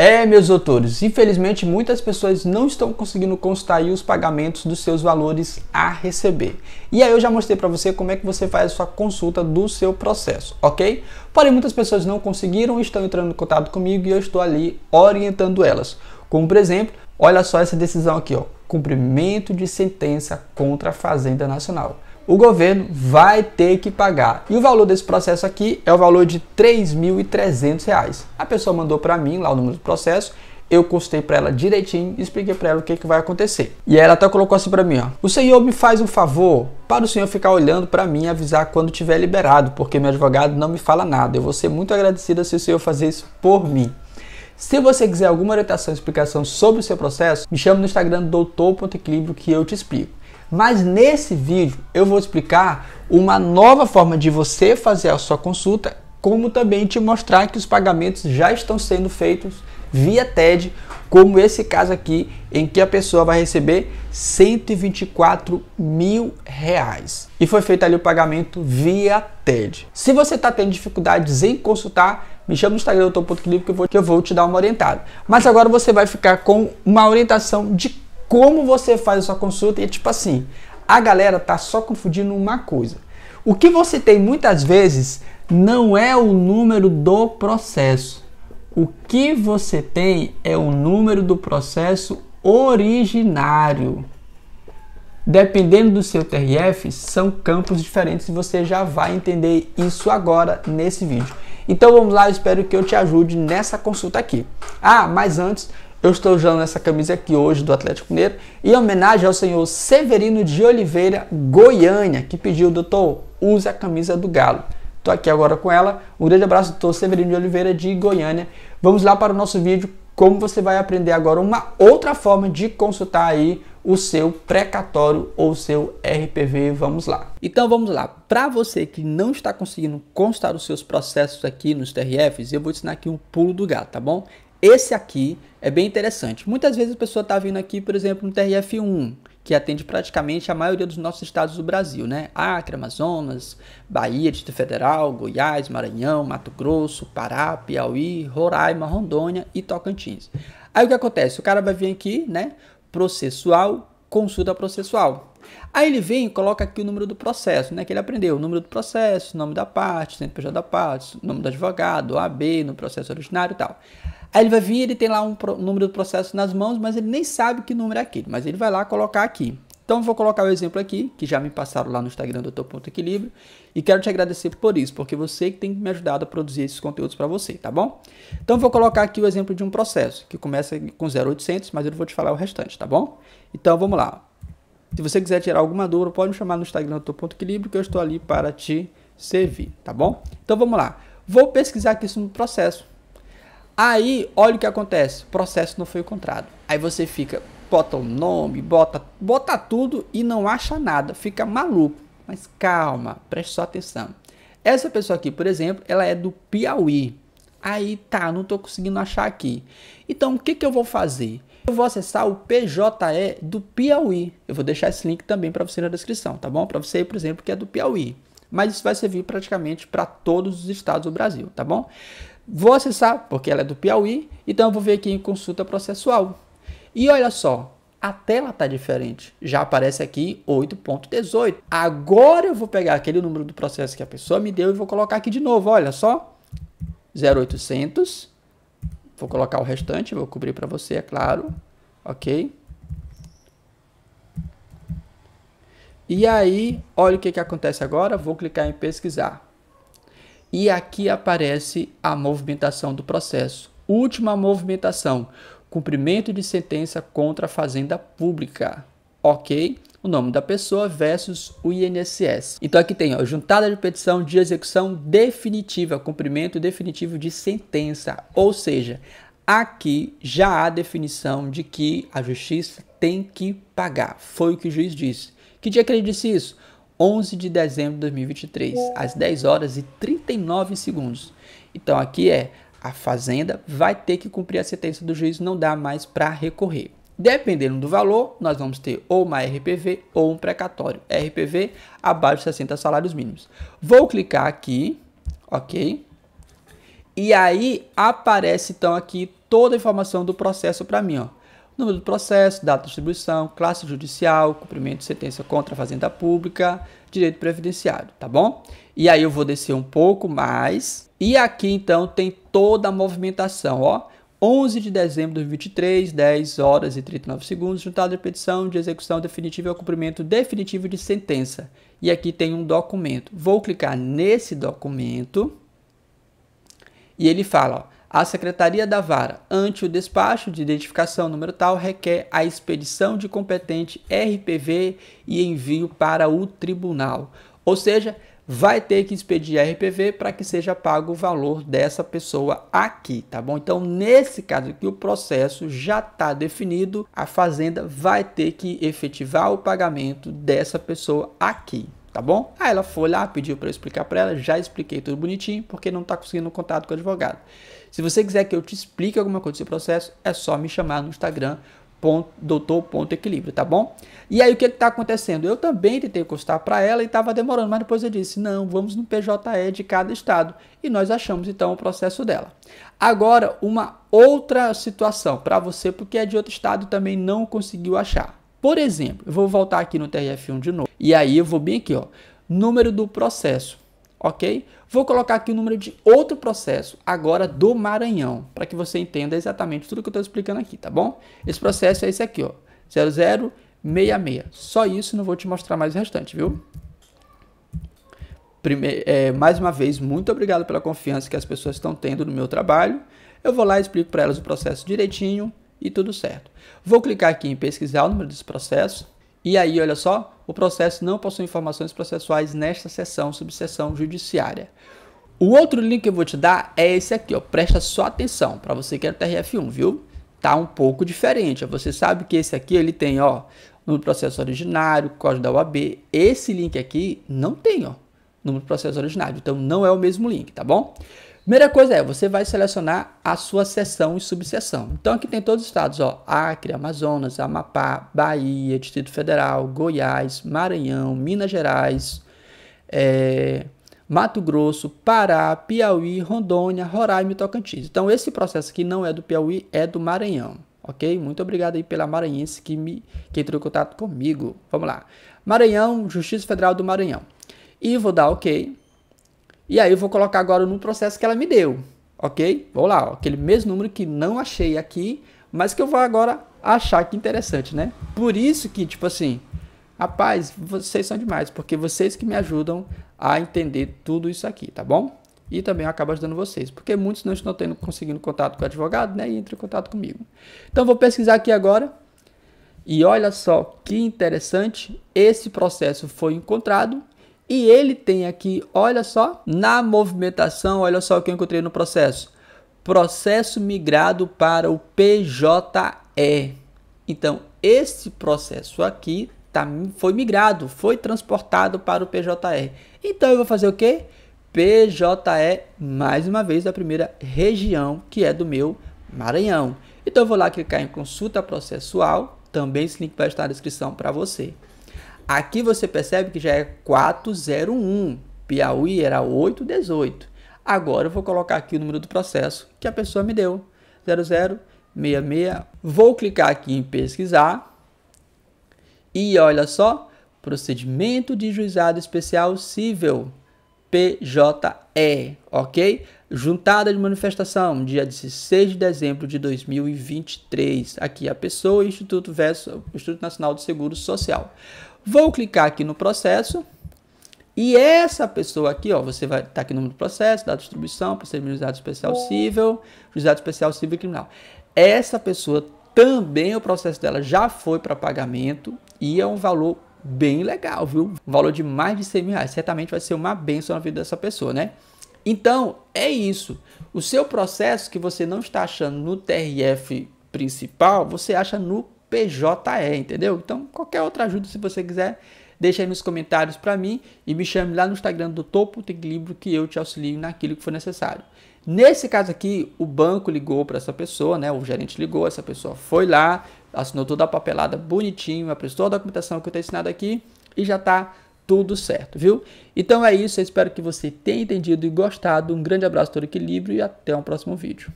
É, meus doutores, infelizmente muitas pessoas não estão conseguindo constar os pagamentos dos seus valores a receber. E aí eu já mostrei para você como é que você faz a sua consulta do seu processo, ok? Porém, muitas pessoas não conseguiram, estão entrando em contato comigo e eu estou ali orientando elas. Como por exemplo, olha só essa decisão aqui, ó, cumprimento de sentença contra a Fazenda Nacional o governo vai ter que pagar. E o valor desse processo aqui é o valor de R$ 3.300. A pessoa mandou para mim lá o número do processo, eu consultei para ela direitinho e expliquei para ela o que, que vai acontecer. E ela até colocou assim para mim, ó: "O senhor me faz um favor para o senhor ficar olhando para mim e avisar quando tiver liberado, porque meu advogado não me fala nada. Eu vou ser muito agradecida se o senhor fazer isso por mim." Se você quiser alguma orientação, explicação sobre o seu processo, me chama no Instagram doutor.equilíbrio que eu te explico. Mas nesse vídeo eu vou explicar uma nova forma de você fazer a sua consulta, como também te mostrar que os pagamentos já estão sendo feitos via TED, como esse caso aqui, em que a pessoa vai receber 124 mil reais. E foi feito ali o pagamento via TED. Se você está tendo dificuldades em consultar, me chama no Instagram, do tô.clip, que, eu vou, que eu vou te dar uma orientada. Mas agora você vai ficar com uma orientação de como você faz a sua consulta e tipo assim, a galera tá só confundindo uma coisa. O que você tem muitas vezes não é o número do processo. O que você tem é o número do processo originário. Dependendo do seu TRF, são campos diferentes e você já vai entender isso agora nesse vídeo. Então vamos lá, espero que eu te ajude nessa consulta aqui. Ah, mas antes, eu estou usando essa camisa aqui hoje do Atlético Mineiro em homenagem ao senhor Severino de Oliveira Goiânia, que pediu, doutor, use a camisa do Galo. Estou aqui agora com ela. Um grande abraço, doutor Severino de Oliveira de Goiânia. Vamos lá para o nosso vídeo, como você vai aprender agora uma outra forma de consultar aí o seu precatório ou seu RPV. Vamos lá. Então vamos lá. Para você que não está conseguindo constar os seus processos aqui nos TRFs, eu vou ensinar aqui um pulo do gato, tá bom? Esse aqui é bem interessante. Muitas vezes a pessoa está vindo aqui, por exemplo, no TRF1, que atende praticamente a maioria dos nossos estados do Brasil, né? Acre, Amazonas, Bahia, Distrito Federal, Goiás, Maranhão, Mato Grosso, Pará, Piauí, Roraima, Rondônia e Tocantins. Aí o que acontece? O cara vai vir aqui, né? Processual, consulta processual. Aí ele vem e coloca aqui o número do processo, né? Que ele aprendeu, o número do processo, nome da parte, CNPJ da parte, nome do advogado, AB no processo originário e tal. Aí ele vai vir, ele tem lá um número do processo nas mãos, mas ele nem sabe que número é aquele, mas ele vai lá colocar aqui. Então vou colocar o exemplo aqui, que já me passaram lá no Instagram do Ponto Equilíbrio, e quero te agradecer por isso, porque você que tem me ajudado a produzir esses conteúdos para você, tá bom? Então vou colocar aqui o exemplo de um processo, que começa com 0,800, mas eu vou te falar o restante, tá bom? Então vamos lá. Se você quiser tirar alguma dúvida, pode me chamar no Instagram do Ponto Equilíbrio, que eu estou ali para te servir, tá bom? Então vamos lá. Vou pesquisar aqui isso no processo. Aí, olha o que acontece. O processo não foi encontrado. Aí você fica, bota o nome, bota, bota tudo e não acha nada. Fica maluco. Mas calma, preste só atenção. Essa pessoa aqui, por exemplo, ela é do Piauí. Aí tá, não estou conseguindo achar aqui. Então, o que, que eu vou fazer? Eu vou acessar o PJE do Piauí. Eu vou deixar esse link também para você na descrição, tá bom? Para você, por exemplo, que é do Piauí. Mas isso vai servir praticamente para todos os estados do Brasil, tá bom? Vou acessar, porque ela é do Piauí, então eu vou ver aqui em consulta processual. E olha só, a tela está diferente. Já aparece aqui 8.18. Agora eu vou pegar aquele número do processo que a pessoa me deu e vou colocar aqui de novo. Olha só, 0800. Vou colocar o restante, vou cobrir para você, é claro. Ok? E aí, olha o que, que acontece agora. Vou clicar em pesquisar. E aqui aparece a movimentação do processo. Última movimentação: cumprimento de sentença contra a fazenda pública. Ok? o nome da pessoa versus o INSS. Então aqui tem ó, juntada de petição de execução definitiva, cumprimento definitivo de sentença, ou seja, aqui já há definição de que a justiça tem que pagar. Foi o que o juiz disse. Que dia que ele disse isso? 11 de dezembro de 2023, às 10 horas e 39 segundos. Então aqui é a fazenda vai ter que cumprir a sentença do juiz, não dá mais para recorrer. Dependendo do valor, nós vamos ter ou uma RPV ou um precatório. RPV abaixo de 60 salários mínimos. Vou clicar aqui, ok? E aí aparece então aqui toda a informação do processo para mim, ó número do processo, data de distribuição, classe judicial, cumprimento de sentença contra a fazenda pública, direito previdenciário, tá bom? E aí eu vou descer um pouco mais. E aqui então tem toda a movimentação, ó. 11 de dezembro de 2023, 10 horas e 39 segundos, juntado a petição de execução definitiva ao cumprimento definitivo de sentença. E aqui tem um documento. Vou clicar nesse documento e ele fala, ó, a Secretaria da Vara, ante o despacho de identificação número tal, requer a expedição de competente RPV e envio para o tribunal. Ou seja, vai ter que expedir RPV para que seja pago o valor dessa pessoa aqui, tá bom? Então, nesse caso aqui, o processo já está definido, a Fazenda vai ter que efetivar o pagamento dessa pessoa aqui tá bom? Aí ela foi lá, pediu para eu explicar para ela, já expliquei tudo bonitinho, porque não está conseguindo contato com o advogado. Se você quiser que eu te explique alguma coisa desse processo, é só me chamar no Instagram, ponto, doutor ponto equilíbrio, tá bom? E aí o que está acontecendo? Eu também tentei encostar para ela e estava demorando, mas depois eu disse, não, vamos no PJE de cada estado. E nós achamos então o processo dela. Agora, uma outra situação para você, porque é de outro estado também não conseguiu achar. Por exemplo, eu vou voltar aqui no TRF1 de novo. E aí eu vou bem aqui, ó, número do processo, ok? Vou colocar aqui o número de outro processo, agora do Maranhão, para que você entenda exatamente tudo que eu estou explicando aqui, tá bom? Esse processo é esse aqui, ó, 0066. Só isso, não vou te mostrar mais o restante, viu? Primeiro, é, mais uma vez, muito obrigado pela confiança que as pessoas estão tendo no meu trabalho. Eu vou lá e explico para elas o processo direitinho e tudo certo. Vou clicar aqui em pesquisar o número desse processo. E aí, olha só, o processo não possui informações processuais nesta sessão subseção judiciária. O outro link que eu vou te dar é esse aqui, ó. Presta só atenção para você que é o TRF1, viu? Tá um pouco diferente. Você sabe que esse aqui ele tem, ó, número de processo originário, código da UAB. Esse link aqui não tem, ó, número de processo originário. Então não é o mesmo link, tá bom? Primeira coisa é, você vai selecionar a sua seção e subseção. Então aqui tem todos os estados, ó, Acre, Amazonas, Amapá, Bahia, Distrito Federal, Goiás, Maranhão, Minas Gerais, é, Mato Grosso, Pará, Piauí, Rondônia, Roraima e Tocantins. Então esse processo aqui não é do Piauí, é do Maranhão ok? Muito obrigado aí pela Maranhense que, me, que entrou em contato comigo. Vamos lá. Maranhão, Justiça Federal do Maranhão. E vou dar ok. E aí eu vou colocar agora no processo que ela me deu, ok? Vou lá, ó, aquele mesmo número que não achei aqui, mas que eu vou agora achar que interessante, né? Por isso que, tipo assim, rapaz, vocês são demais, porque vocês que me ajudam a entender tudo isso aqui, tá bom? E também eu ajudando vocês, porque muitos não estão tendo, conseguindo contato com o advogado, né? E entram em contato comigo. Então vou pesquisar aqui agora. E olha só que interessante, esse processo foi encontrado e ele tem aqui, olha só, na movimentação, olha só o que eu encontrei no processo. Processo migrado para o PJE. Então, esse processo aqui tá, foi migrado, foi transportado para o PJE. Então, eu vou fazer o quê? PJE, mais uma vez, da primeira região, que é do meu Maranhão. Então, eu vou lá clicar em consulta processual. Também esse link vai estar na descrição para você. Aqui você percebe que já é 401. Piauí era 818. Agora eu vou colocar aqui o número do processo que a pessoa me deu. 0066. Vou clicar aqui em pesquisar. E olha só, procedimento de juizado especial civil, PJE, ok? Juntada de manifestação, dia 16 de dezembro de 2023. Aqui a pessoa, Instituto Verso Instituto Nacional do Seguro Social. Vou clicar aqui no processo. E essa pessoa aqui, ó, você vai estar tá aqui no número do processo, da distribuição, procedimento de especial civil, juizado especial civil e criminal. Essa pessoa também o processo dela já foi para pagamento e é um valor bem legal, viu? Um valor de mais de 100 mil reais. Certamente vai ser uma benção na vida dessa pessoa, né? Então, é isso. O seu processo que você não está achando no TRF principal, você acha no PJE, entendeu? Então, qualquer outra ajuda, se você quiser, deixa aí nos comentários para mim e me chame lá no Instagram do Topo do Equilíbrio que eu te auxilio naquilo que for necessário. Nesse caso aqui, o banco ligou para essa pessoa, né? O gerente ligou, essa pessoa foi lá, assinou toda a papelada bonitinho, apresentou a documentação que eu tenho ensinado aqui e já está tudo certo, viu? Então é isso, eu espero que você tenha entendido e gostado. Um grande abraço todo equilíbrio e até o um próximo vídeo.